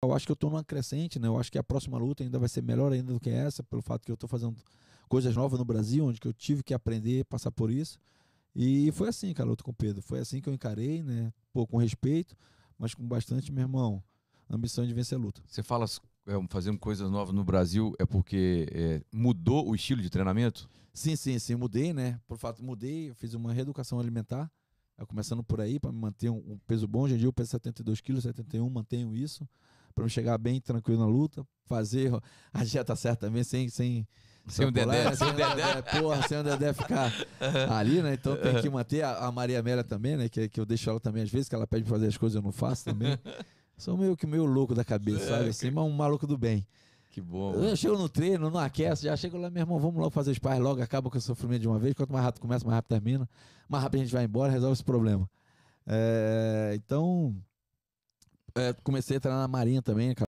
Eu acho que eu estou numa crescente, né? Eu acho que a próxima luta ainda vai ser melhor ainda do que essa, pelo fato que eu estou fazendo coisas novas no Brasil, onde que eu tive que aprender, passar por isso. E foi assim, cara, a luta com o Pedro. Foi assim que eu encarei, né? Pô, com respeito, mas com bastante, meu irmão, ambição de vencer a luta. Você fala é, fazendo coisas novas no Brasil é porque é, mudou o estilo de treinamento? Sim, sim, sim, mudei, né? Por fato, mudei, fiz uma reeducação alimentar, tá começando por aí, para manter um, um, peso bom. Hoje em dia eu peso 72 quilos, 71, mantenho isso para me chegar bem tranquilo na luta, fazer a dieta certa também, sem. sem sem o Dedé, né? sem o Dedé. Né? Porra, sem o Dedé ficar ali, né? Então tem que manter a, Maria Amélia também, né? Que, que eu deixo ela também às vezes, que ela pede pra fazer as coisas eu não faço também. Sou meio que meio louco da cabeça, é, sabe? Assim, mas um maluco do bem. Que bom. Eu chego no treino, não aquece, já chego lá, meu irmão, vamos logo fazer os pais logo, acaba com o sofrimento de uma vez. Quanto mais rápido começa, mais rápido termina. Mais rápido a gente vai embora, resolve esse problema. É, então, é, comecei a treinar na Marinha também, cara.